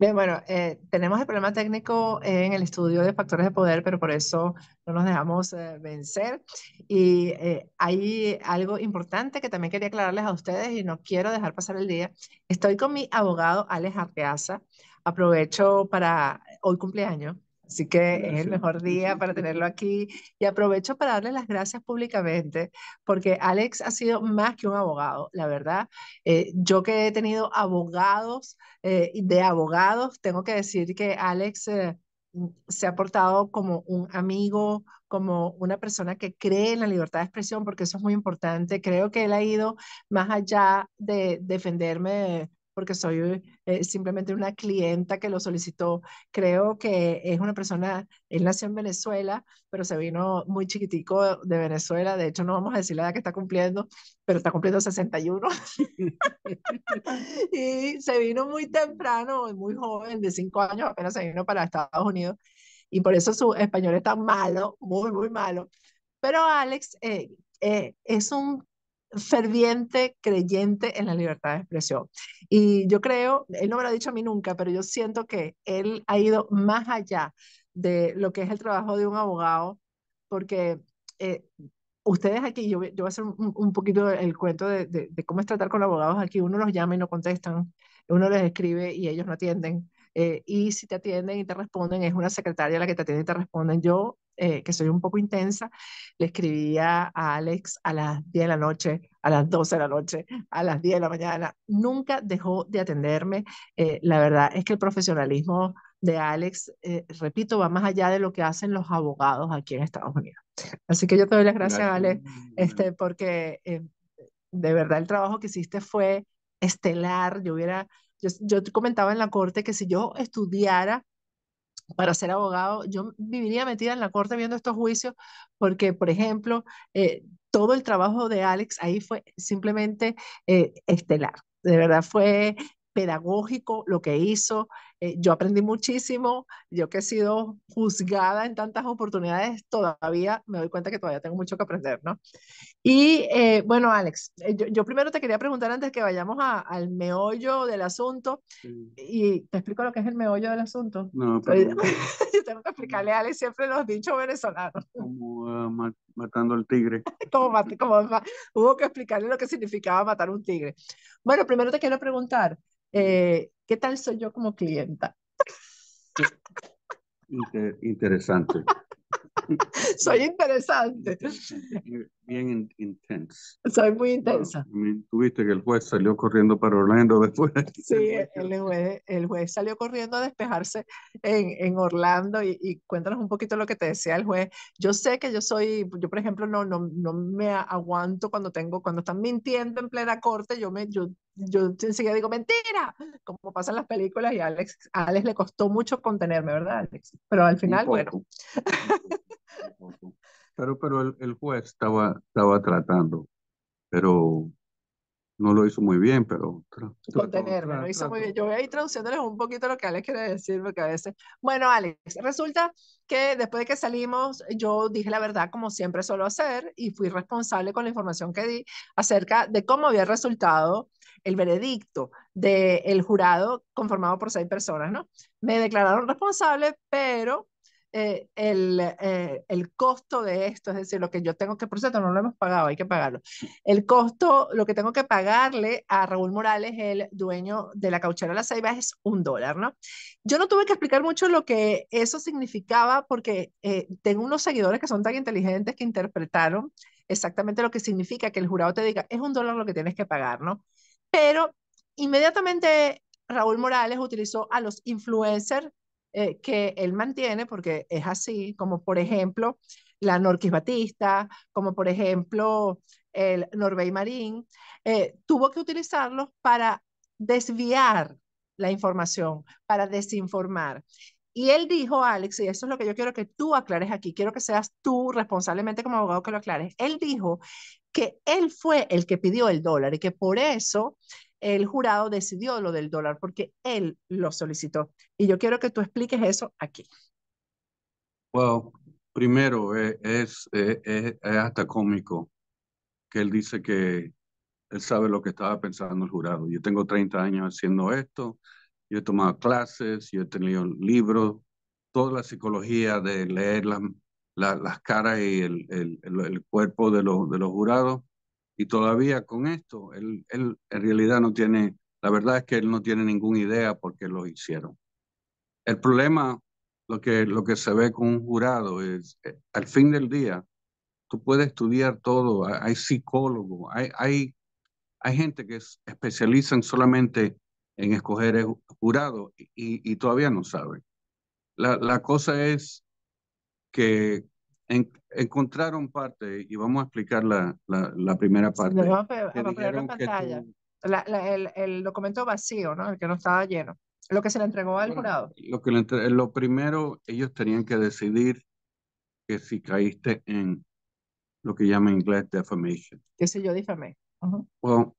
Bien, bueno, eh, tenemos el problema técnico en el estudio de factores de poder, pero por eso no nos dejamos eh, vencer. Y eh, hay algo importante que también quería aclararles a ustedes y no quiero dejar pasar el día. Estoy con mi abogado Alex Arteaza. Aprovecho para hoy cumpleaños Así que es el mejor día para tenerlo aquí y aprovecho para darle las gracias públicamente porque Alex ha sido más que un abogado, la verdad. Eh, yo que he tenido abogados eh, de abogados, tengo que decir que Alex eh, se ha portado como un amigo, como una persona que cree en la libertad de expresión porque eso es muy importante. Creo que él ha ido más allá de defenderme porque soy eh, simplemente una clienta que lo solicitó. Creo que es una persona, él nació en Venezuela, pero se vino muy chiquitico de Venezuela. De hecho, no vamos a decir la edad que está cumpliendo, pero está cumpliendo 61. y se vino muy temprano, muy joven, de 5 años, apenas se vino para Estados Unidos. Y por eso su español es tan malo, muy, muy malo. Pero Alex eh, eh, es un ferviente creyente en la libertad de expresión. Y yo creo, él no me lo ha dicho a mí nunca, pero yo siento que él ha ido más allá de lo que es el trabajo de un abogado, porque eh, ustedes aquí, yo, yo voy a hacer un, un poquito el cuento de, cómo es tratar con abogados aquí. Uno los llama y no contestan, uno les escribe y ellos no atienden. Eh, y si te atienden y te responden, es una secretaria la que te atiende y te responden. Yo eh, que soy un poco intensa, le escribía a Alex a las 10 de la noche, a las 12 de la noche, a las 10 de la mañana. Nunca dejó de atenderme. Eh, la verdad es que el profesionalismo de Alex, eh, repito, va más allá de lo que hacen los abogados aquí en Estados Unidos. Así que yo te doy las gracias, Alex, este, porque de verdad el trabajo que hiciste fue estelar. Yo hubiera, yo, yo comentaba en la corte que si yo estudiara para ser abogado, yo viviría metida en la corte viendo estos juicios porque, por ejemplo, eh, todo el trabajo de Alex ahí fue simplemente eh, estelar. De verdad fue pedagógico lo que hizo, eh, yo aprendí muchísimo, yo que he sido juzgada en tantas oportunidades, todavía me doy cuenta que todavía tengo mucho que aprender, ¿no? Y eh, bueno, Alex, eh, yo, primero te quería preguntar antes que vayamos al meollo del asunto, y te explico lo que es el meollo del asunto. No, pero... yo tengo que explicarle a Alex siempre los dichos venezolanos. Como ah, matando al tigre. como, como hubo que explicarle lo que significaba matar un tigre. Bueno, primero te quiero preguntar, eh, ¿Qué tal soy yo como clienta? interesante. soy interesante bien intensa. Soy muy intensa. Ah, tuviste que el juez salió corriendo para Orlando después. Sí, el juez, el juez salió corriendo a despejarse en, en Orlando y, cuéntanos un poquito lo que te decía el juez. Yo sé que yo soy, yo por ejemplo no, no, no me aguanto cuando tengo, cuando están mintiendo en plena corte, yo me, yo yo enseguida digo, mentira, como pasan las películas y a Alex, Alex le costó mucho contenerme, ¿verdad, Alex? Pero al final, bueno. Pero, pero el, el, juez estaba, estaba tratando, pero no lo hizo muy bien, pero... lo hizo muy bien. Yo voy a ir traduciéndoles un poquito lo que Alex quiere decir, porque a veces... Bueno, Alex, resulta que después de que salimos, yo dije la verdad como siempre suelo hacer y fui responsable con la información que di acerca de cómo había resultado el veredicto del jurado conformado por seis personas, ¿no? Me declararon responsable, pero eh, eh, el, costo de esto, es decir, lo que yo tengo que, por cierto, no lo hemos pagado, hay que pagarlo. El costo, lo que tengo que pagarle a Raúl Morales, el dueño de la cauchera La Ceiba, es un dólar, ¿no? Yo no tuve que explicar mucho lo que eso significaba porque eh, tengo unos seguidores que son tan inteligentes que interpretaron exactamente lo que significa que el jurado te diga, es un dólar lo que tienes que pagar, ¿no? Pero inmediatamente Raúl Morales utilizó a los influencers eh, que él mantiene, porque es así, como por ejemplo la Norquis Batista, como por ejemplo el Norbey Marín, eh, tuvo que utilizarlos para desviar la información, para desinformar. Y él dijo, Alex, y eso es lo que yo quiero que tú aclares aquí, quiero que seas tú responsablemente como abogado que lo aclares, él dijo que él fue el que pidió el dólar y que por eso el jurado decidió lo del dólar porque él lo solicitó. Y yo quiero que tú expliques eso aquí. Bueno, primero eh, eh, eh, es, hasta cómico que él dice que él sabe lo que estaba pensando el jurado. Yo tengo 30 años haciendo esto, yo he tomado clases, yo he tenido libros, toda la psicología de leer las, las caras y el, el, el cuerpo de los, de los jurados y todavía con esto, él, él en realidad no tiene, la verdad es que él no tiene ninguna idea por qué lo hicieron. El problema, lo que, lo que se ve con un jurado es, eh, al fin del día, tú puedes estudiar todo, hay psicólogos, hay, hay, hay gente que se especializan solamente en escoger jurado. y, y, todavía no saben. La, la cosa es que encontraron parte, y vamos a explicar la, la, primera parte. vamos que pantalla. el, el, documento vacío, ¿no? El que no estaba lleno. Lo que se le entregó al jurado. Lo, que lo primero, ellos tenían que decidir que si caíste en lo que llaman en inglés defamation. ¿Qué sé yo, difamé? Bueno,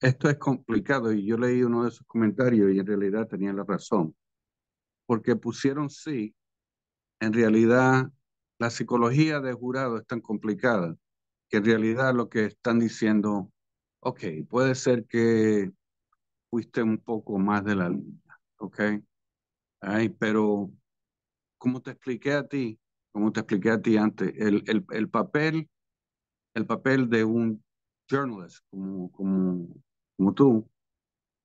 esto es complicado y yo leí uno de sus comentarios y en realidad tenía la razón. Porque pusieron sí, en realidad la psicología de jurado es tan complicada que en realidad lo que están diciendo, ok, puede ser que fuiste un poco más de la línea, ok, Ay, pero como te expliqué a ti, como te expliqué a ti antes, el, el, el papel, el papel de un journalist como, como, como tú,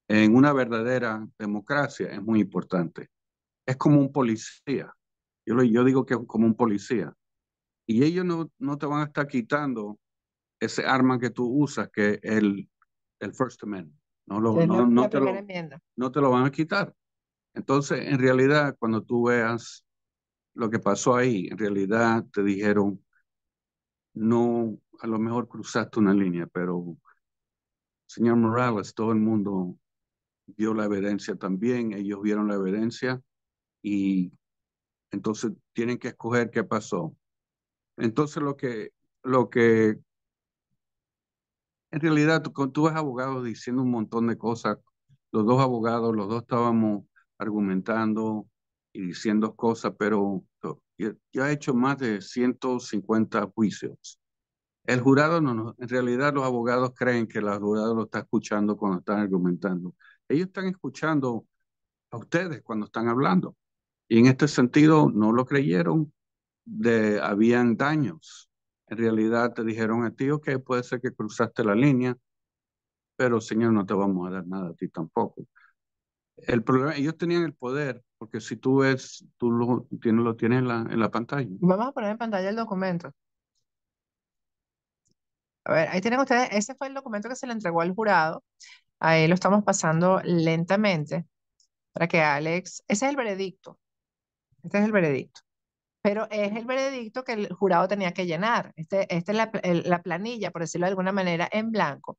en una verdadera democracia es muy importante. Es como un policía. Yo, digo que como un policía. Y ellos no, no te van a estar quitando ese arma que tú usas, que el, el First Amendment. No, lo, no, te lo, no te lo van a quitar. Entonces, en realidad, cuando tú veas lo que pasó ahí, en realidad te dijeron, no, a lo mejor cruzaste una línea, pero señor Morales, todo el mundo vio la evidencia también, ellos vieron la evidencia y entonces tienen que escoger qué pasó. Entonces lo que, lo que, en realidad tú, tú ves abogados diciendo un montón de cosas, los dos abogados, los dos estábamos argumentando y diciendo cosas, pero yo, he hecho más de 150 juicios. El jurado no, en realidad los abogados creen que el jurado lo está escuchando cuando están argumentando. Ellos están escuchando a ustedes cuando están hablando. Y en este sentido no lo creyeron, de, habían daños. En realidad te dijeron a ti, ok, puede ser que cruzaste la línea, pero Señor, no te vamos a dar nada a ti tampoco. El problema, ellos tenían el poder, porque si tú ves, tú lo tienes, lo tienes la, en la pantalla. Vamos a poner en pantalla el documento. A ver, ahí tienen ustedes, ese fue el documento que se le entregó al jurado. Ahí lo estamos pasando lentamente para que Alex, ese es el veredicto. Este es el veredicto. Pero es el veredicto que el jurado tenía que llenar. Este, esta es la, planilla, por decirlo de alguna manera, en blanco.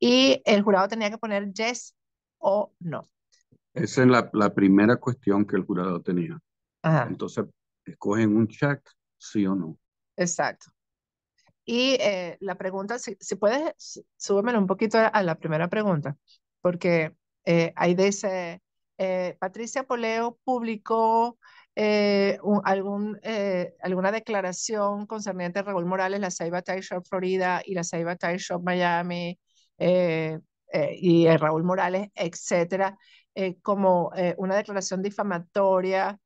Y el jurado tenía que poner yes o no. Esa es la, primera cuestión que el jurado tenía. Entonces, escogen un check, sí o no. Exacto. Y eh, la pregunta, si, puedes, súbemelo un poquito a, la primera pregunta, porque eh, ahí dice, eh, Patricia Poleo publicó eh, algún, eh, alguna declaración concerniente a Raúl Morales, la Saiba Tire Florida y la Saiba Tire Miami eh, eh y Raúl Morales, etcétera, como una declaración difamatoria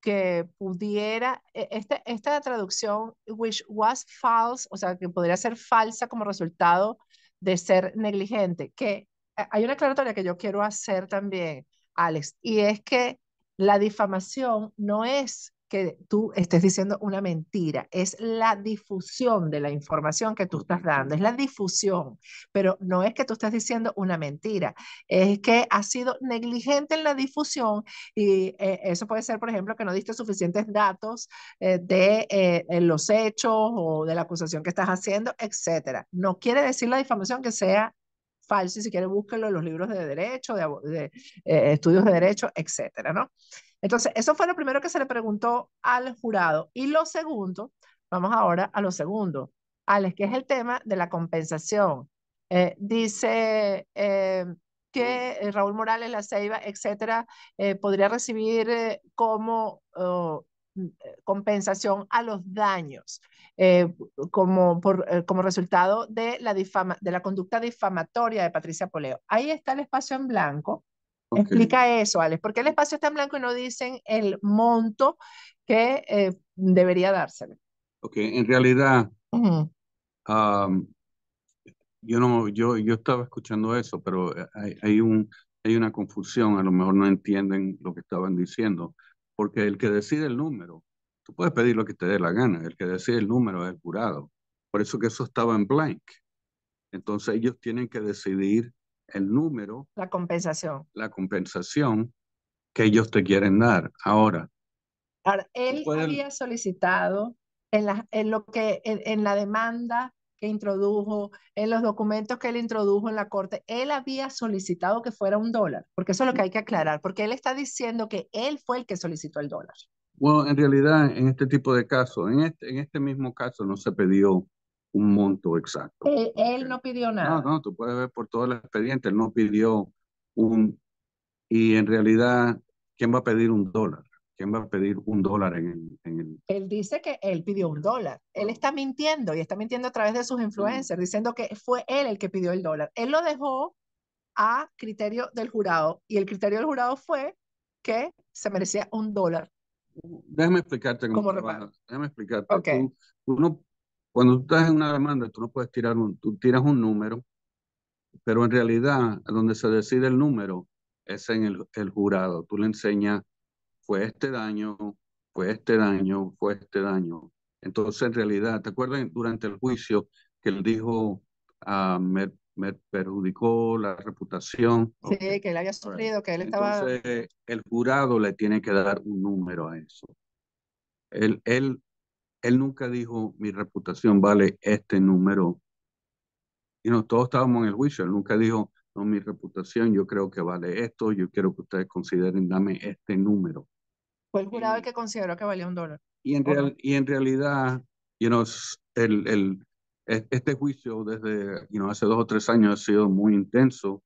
que pudiera, e, esta, esta traducción, which was false, o sea, que podría ser falsa como resultado de ser negligente, que hay una aclaratoria que yo quiero hacer también, Alex, y es que la difamación no es que tú estés diciendo una mentira, es la difusión de la información que tú estás dando, es la difusión, pero no es que tú estés diciendo una mentira, es que has sido negligente en la difusión y eh, eso puede ser, por ejemplo, que no diste suficientes datos eh, de eh, los hechos o de la acusación que estás haciendo, etcétera. No quiere decir la difamación que sea falso, y si quieren búsquenlo en los libros de derecho, de, eh, estudios de derecho, etcétera, ¿no? Entonces, eso fue lo primero que se le preguntó al jurado. Y lo segundo, vamos ahora a lo segundo, Alex, que es el tema de la compensación. Eh, dice eh, que Raúl Morales, La Ceiba, etcétera, podría recibir como oh, Mm, eh, compensación a los daños eh, como, por, eh, como resultado de la, difama, de la conducta difamatoria de Patricia Poleo. Ahí está el espacio en blanco. Explica eso, Alex. ¿Por qué el espacio está en blanco y no dicen el monto que debería dársele? Ok, en realidad, yo, no, yo, yo estaba escuchando eso, pero hay, un, hay una confusión, a lo mejor no entienden lo que estaban diciendo porque el que decide el número, tú puedes pedir lo que te dé la gana, el que decide el número es el jurado. Por eso que eso estaba en blank. Entonces ellos tienen que decidir el número. La compensación. La compensación que ellos te quieren dar. Ahora. él había solicitado en, en lo que, en la demanda que introdujo, en los documentos que él introdujo en la corte, él había solicitado que fuera un dólar, porque eso es lo que hay que aclarar, porque él está diciendo que él fue el que solicitó el dólar. Bueno, en realidad, en este tipo de casos, en este, en este mismo caso, no se pidió un monto exacto. él no pidió nada. No, no, tú puedes ver por todo el expediente, él no pidió un... Y en realidad, ¿quién va a pedir un dólar? ¿Quién va a pedir un dólar en, en el... Él dice que él pidió un dólar. Él está mintiendo y está mintiendo a través de sus influencers, diciendo que fue él el que pidió el dólar. Él lo dejó a criterio del jurado y el criterio del jurado fue que se merecía un dólar. Déjame explicarte cómo, Déjame explicarte. Okay. cuando tú estás en una demanda, tú no puedes tirar un, tú tiras un número, pero en realidad donde se decide el número es en el, el jurado. Tú le enseñas fue este daño, fue este daño, fue este daño. Entonces, en realidad, ¿te acuerdas durante el juicio que él dijo, ah, me, perjudicó la reputación? Sí, que él había sufrido, que él estaba... Entonces, el jurado le tiene que dar un número a eso. Él, él, él nunca dijo, mi reputación vale este número. Y no, todos estábamos en el juicio, él nunca dijo, no, mi reputación yo creo que vale esto, yo quiero que ustedes consideren, dame este número. Fue el jurado el que consideró que valía un dólar. Y en, y en realidad, you know, el, el, e, este juicio desde you hace dos o tres años ha sido muy intenso.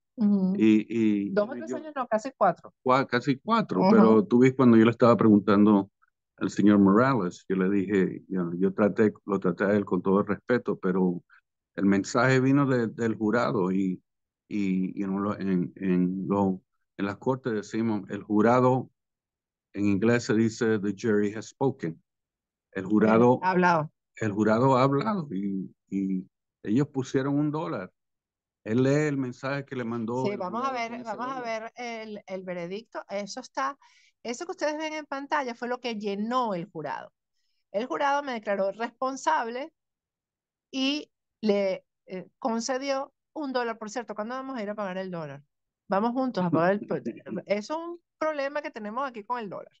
y, y, dos o tres años, no, casi cuatro. casi cuatro, pero tú viste cuando yo le estaba preguntando al señor Morales, yo le dije, yo traté, lo traté a él con todo el respeto, pero el mensaje vino del jurado y, y en, en, lo, en las cortes decimos, el jurado en inglés se dice the jury has spoken. El jurado ha hablado. El jurado ha hablado y, ellos pusieron un dólar. Él lee el mensaje que le mandó. Sí, vamos a ver, vamos a ver el, veredicto. Eso está, eso que ustedes ven en pantalla fue lo que llenó el jurado. El jurado me declaró responsable y le eh, concedió un dólar. Por cierto, ¿cuándo vamos a ir a pagar el dólar? Vamos juntos a pagar el... Eh, es un problema que tenemos aquí con el dólar.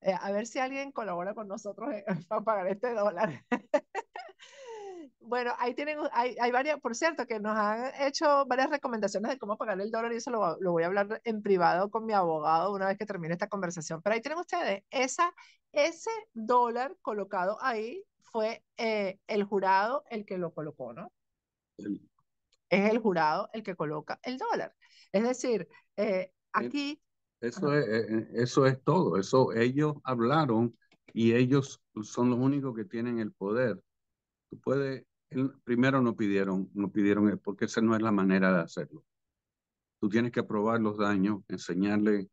Eh, a ver si alguien colabora con nosotros eh, para pagar este dólar. bueno, ahí tienen, hay, varias, por cierto, que nos han hecho varias recomendaciones de cómo pagar el dólar y eso lo, voy a hablar en privado con mi abogado una vez que termine esta conversación. Pero ahí tienen ustedes, esa, ese dólar colocado ahí fue el jurado el que lo colocó, ¿no? Es el jurado el que coloca el dólar. Es decir, eh, eh, aquí... Eso es, eh, eso es todo, eso ellos hablaron y ellos son los únicos que tienen el poder. Tú puedes, primero no pidieron, no pidieron, porque esa no es la manera de hacerlo. Tú tienes que probar los daños, enseñarle.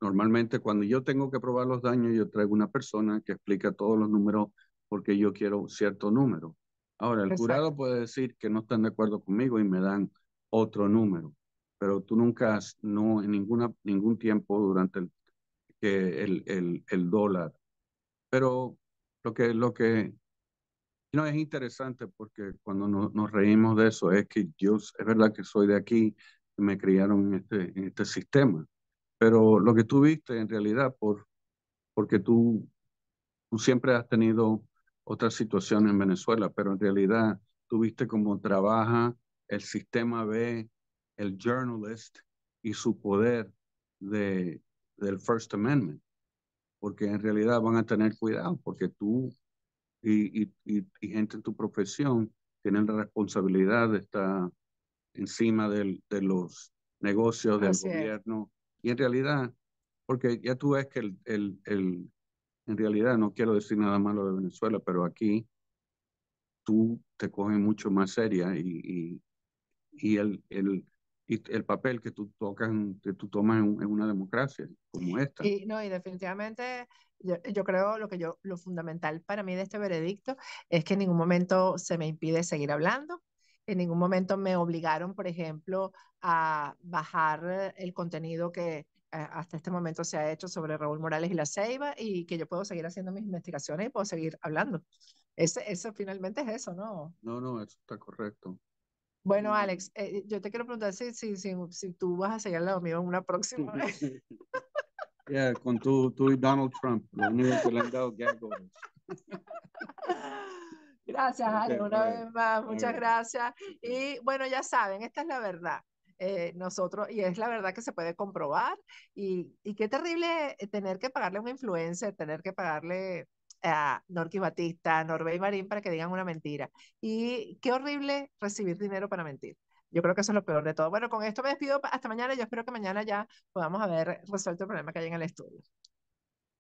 Normalmente cuando yo tengo que probar los daños, yo traigo una persona que explica todos los números porque yo quiero cierto número. Ahora, el jurado puede decir que no están de acuerdo conmigo y me dan otro número pero tú nunca, no, en ninguna, ningún tiempo durante el, el, el, el dólar. Pero lo que, lo que no, es interesante porque cuando nos reímos de eso, es que yo, es verdad que soy de aquí, me criaron en este, en este sistema, pero lo que tú viste en realidad, por, porque tú, siempre has tenido otras situaciones en Venezuela, pero en realidad tú viste cómo trabaja el sistema B el journalist y su poder de, del First Amendment, porque en realidad van a tener cuidado, porque tú y, y, y, gente en tu profesión tienen la responsabilidad de estar encima del, de los negocios del gobierno. Y en realidad, porque ya tú ves que el, el, en realidad no quiero decir nada malo de Venezuela, pero aquí tú te coges mucho más seria y, y, y el, el, y el papel que tú, tocas, que tú tomas en, una democracia como esta. Y, no, y definitivamente yo, creo lo que yo, lo fundamental para mí de este veredicto es que en ningún momento se me impide seguir hablando, en ningún momento me obligaron, por ejemplo, a bajar el contenido que eh, hasta este momento se ha hecho sobre Raúl Morales y la Ceiba y que yo puedo seguir haciendo mis investigaciones y puedo seguir hablando. Ese, eso finalmente es eso, ¿no? No, no, eso está correcto. Bueno, Alex, eh, yo te quiero preguntar si, si, si, si tú vas a seguir la en una próxima vez. con tú, y Donald Trump, Gracias, Alex, una vez más, muchas gracias. Y bueno, ya saben, esta es la verdad. Eh, nosotros, y es la verdad que se puede comprobar, y, y qué terrible eh, tener que pagarle a un influencer, tener que pagarle a Norky Batista, Norbey Marín para que digan una mentira. Y qué horrible recibir dinero para mentir. Yo creo que eso es lo peor de todo. Bueno, con esto me despido hasta mañana. Yo espero que mañana ya podamos haber resuelto el problema que hay en el estudio.